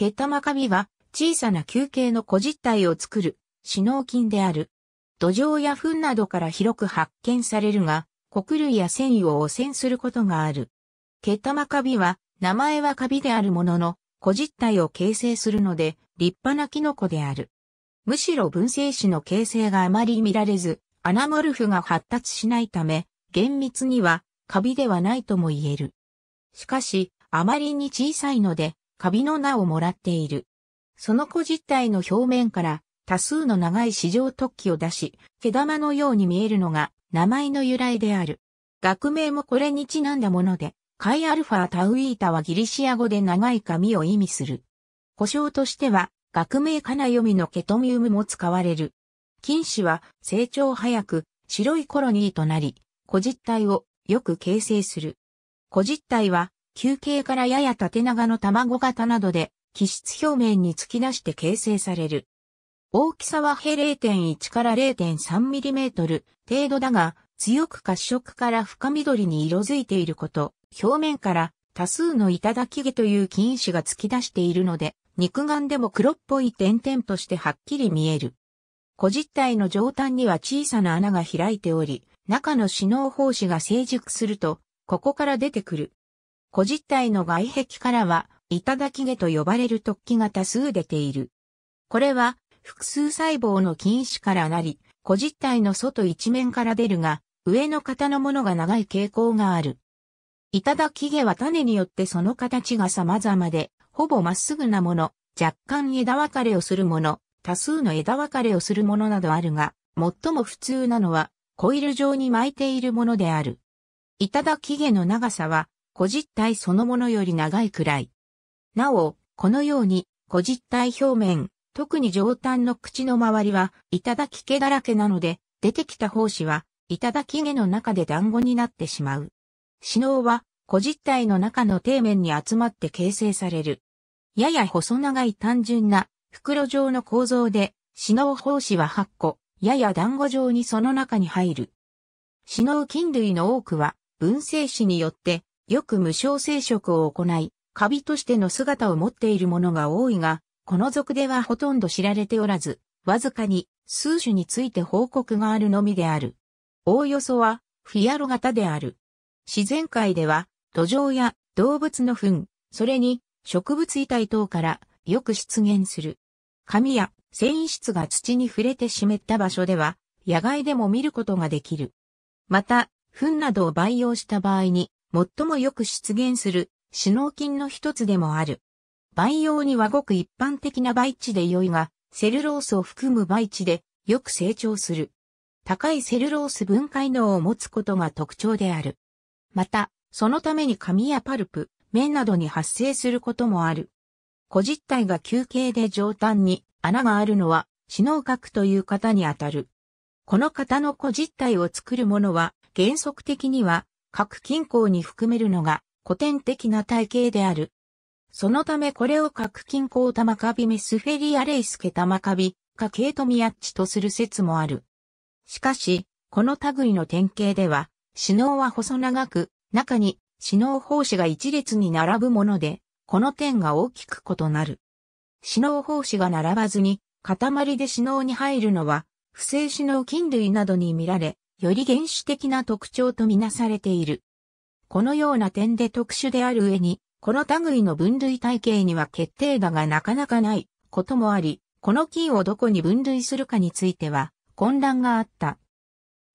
ケタマカビは小さな球形の小実体を作る、死脳菌である。土壌や糞などから広く発見されるが、穀類や繊維を汚染することがある。ケタマカビは、名前はカビであるものの、小実体を形成するので、立派なキノコである。むしろ分性子の形成があまり見られず、アナモルフが発達しないため、厳密にはカビではないとも言える。しかし、あまりに小さいので、カビの名をもらっている。その子実体の表面から多数の長い市場突起を出し、毛玉のように見えるのが名前の由来である。学名もこれにちなんだもので、カイアルファタウイータはギリシア語で長い髪を意味する。故障としては、学名かな読みのケトミウムも使われる。菌糸は成長早く白いコロニーとなり、個実体をよく形成する。個実体は球形からやや縦長の卵型などで、気質表面に突き出して形成される。大きさは平0.1から 0.3mm 程度だが、強く褐色から深緑に色づいていること、表面から多数の頂毛という菌糸が突き出しているので、肉眼でも黒っぽい点々としてはっきり見える。小実体の上端には小さな穴が開いており、中の死脳胞子が成熟すると、ここから出てくる古実体の外壁からは、頂毛と呼ばれる突起が多数出ている。これは、複数細胞の菌糸からなり、古実体の外一面から出るが、上の型のものが長い傾向がある。頂毛は種によってその形が様々で、ほぼまっすぐなもの、若干枝分かれをするもの、多数の枝分かれをするものなどあるが、最も普通なのは、コイル状に巻いているものである。頂毛の長さは、個実体そのものより長いくらい。なお、このように、個実体表面、特に上端の口の周りは、いただき毛だらけなので、出てきた胞子は、いただき毛の中で団子になってしまう。死脳は、個実体の中の底面に集まって形成される。やや細長い単純な袋状の構造で、死脳胞子は8個、やや団子状にその中に入る。死脳菌類の多くは、分生子によってよく無償生殖を行い、カビとしての姿を持っているものが多いが、この属ではほとんど知られておらず、わずかに数種について報告があるのみである。おおよそは、フィアロ型である。自然界では、土壌や動物の糞、それに植物遺体等からよく出現する。紙や繊維質が土に触れて湿った場所では、野外でも見ることができる。また、糞などを培養した場合に、最もよく出現する、死脳菌の一つでもある。培養にはごく一般的な培地で良いが、セルロースを含む培地でよく成長する。高いセルロース分解能を持つことが特徴である。また、そのために紙やパルプ、面などに発生することもある。個実体が球形で上端に穴があるのは、死脳核という型にあたる。この型の個実体を作るものは、原則的には各均衡に含めるのが古典的な体系である。そのためこれを各均衡玉カビメスフェリアレイスケ玉カビかケイトミアッチとする説もある。しかし、この類の典型では、死脳は細長く、中に死脳胞子が一列に並ぶもので、この点が大きく異なる。死脳胞子が並ばずに、塊で死脳に入るのは、不正死脳菌類などに見られ、より原始的な特徴とみなされている。このような点で特殊である上に、この類の分類体系には決定打がなかなかないこともあり、この菌をどこに分類するかについては混乱があった。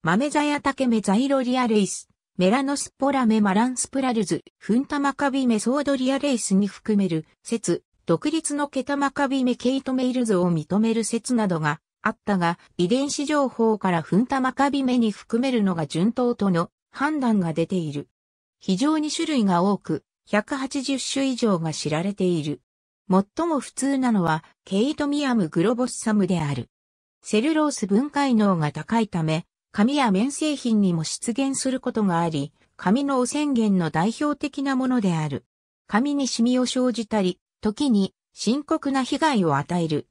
マメザヤタケメザイロリアレイス、メラノスポラメマランスプラルズ、フンタマカビメソードリアレイスに含める説、独立のケタマカビメケイトメイルズを認める説などがあったが、遺伝子情報からフンタマカビ目に含めるのが順当との判断が出ている。非常に種類が多く、180種以上が知られている。最も普通なのは、ケイトミアムグロボッサムである。セルロース分解能が高いため、紙や綿製品にも出現することがあり、紙の汚染源の代表的なものである。紙にシミを生じたり、時に深刻な被害を与える。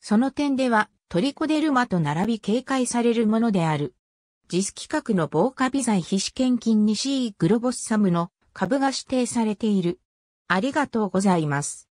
その点では、トリコデルマと並び警戒されるものである。ジス規格の防火微罪非試験金に C グロボッサムの株が指定されている。ありがとうございます。